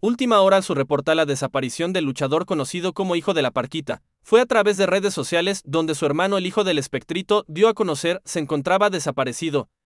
Última hora su reporta la desaparición del luchador conocido como Hijo de la Parquita. Fue a través de redes sociales donde su hermano el Hijo del Espectrito dio a conocer se encontraba desaparecido.